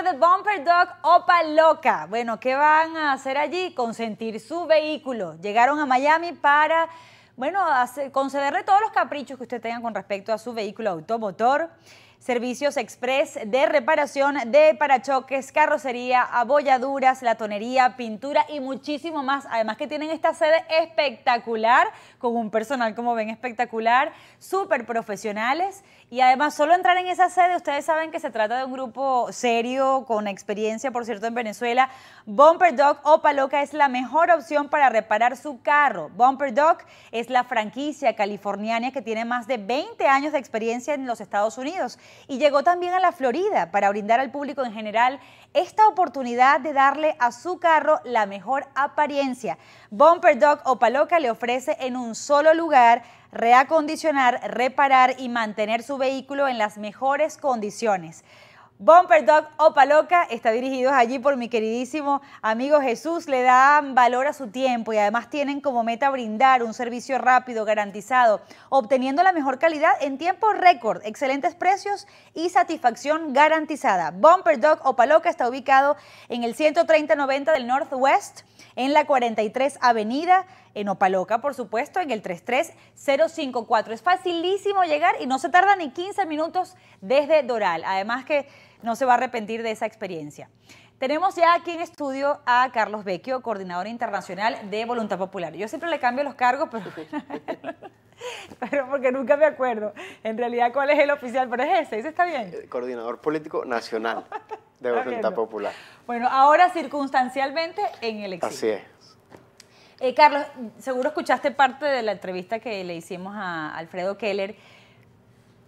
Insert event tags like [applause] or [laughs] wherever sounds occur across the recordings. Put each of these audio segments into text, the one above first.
de Bumper Dog Opa Loca. Bueno, ¿qué van a hacer allí? Consentir su vehículo. Llegaron a Miami para, bueno, concederle todos los caprichos que usted tenga con respecto a su vehículo automotor servicios express de reparación de parachoques, carrocería, abolladuras, latonería, pintura y muchísimo más. Además que tienen esta sede espectacular, con un personal como ven espectacular, súper profesionales. Y además solo entrar en esa sede, ustedes saben que se trata de un grupo serio, con experiencia, por cierto, en Venezuela. Bumper Dog o Loca es la mejor opción para reparar su carro. Bumper Dog es la franquicia californiana que tiene más de 20 años de experiencia en los Estados Unidos y llegó también a la Florida para brindar al público en general esta oportunidad de darle a su carro la mejor apariencia. Bumper Dog Paloca le ofrece en un solo lugar reacondicionar, reparar y mantener su vehículo en las mejores condiciones. Bumper Dog Opa está dirigido allí por mi queridísimo amigo Jesús. Le dan valor a su tiempo y además tienen como meta brindar un servicio rápido, garantizado, obteniendo la mejor calidad en tiempo récord, excelentes precios y satisfacción garantizada. Bumper Dog Opa está ubicado en el 13090 del Northwest, en la 43 Avenida en Opaloca, por supuesto, en el 33054. Es facilísimo llegar y no se tarda ni 15 minutos desde Doral. Además que no se va a arrepentir de esa experiencia. Tenemos ya aquí en estudio a Carlos Vecchio, coordinador internacional de Voluntad Popular. Yo siempre le cambio los cargos, pero, [laughs] porque nunca me acuerdo en realidad cuál es el oficial, pero es ese, ese está bien. Eh, coordinador político nacional de [laughs] ah, Voluntad Popular. Bueno, ahora circunstancialmente en el exilio. Así es. Eh, Carlos, seguro escuchaste parte de la entrevista que le hicimos a Alfredo Keller.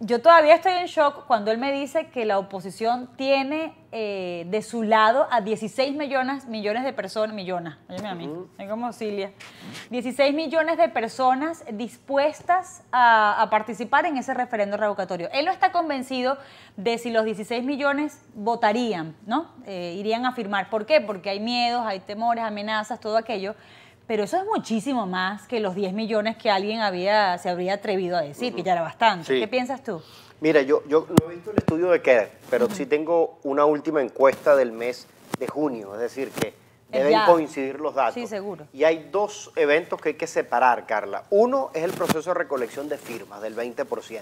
Yo todavía estoy en shock cuando él me dice que la oposición tiene eh, de su lado a 16 millones, millones de personas, millones, óyeme a mí, como 16 millones de personas dispuestas a, participar en ese referendo revocatorio. Él no está convencido de si los 16 millones votarían, ¿no? Eh, irían a firmar. ¿Por qué? Porque hay miedos, hay temores, amenazas, todo aquello. Pero eso es muchísimo más que los 10 millones que alguien había, se habría atrevido a decir, que ya era bastante. ¿Qué piensas tú? Mira, yo, yo no he visto el estudio de Kerr, pero sí tengo una última encuesta del mes de junio, es decir, que deben coincidir los datos. Sí, seguro. Y hay dos eventos que hay que separar, Carla. Uno es el proceso de recolección de firmas del 20%.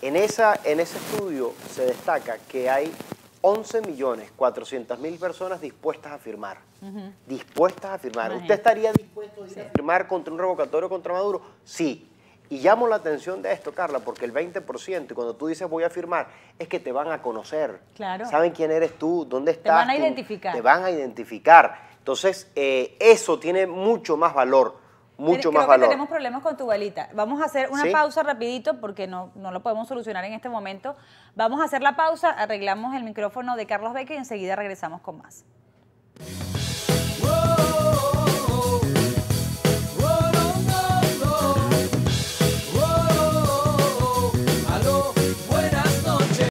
En, esa, en ese estudio se destaca que hay millones 11.400.000 personas dispuestas a firmar. Dispuestas a firmar. ¿Usted estaría dispuesto a, firmar contra un revocatorio contra Maduro? Sí. Y llamo la atención de esto, Carla, porque el 20%, cuando tú dices voy a firmar, es que te van a conocer. Claro. Saben quién eres tú, dónde estás. Te van a identificar. Te van a identificar. Entonces, eh, eso tiene mucho más valor mucho Creo Que tenemos problemas con tu balita. Vamos a hacer una pausa rapidito porque no, no lo podemos solucionar en este momento. Vamos a hacer la pausa, arreglamos el micrófono de Carlos Becker y enseguida regresamos con más.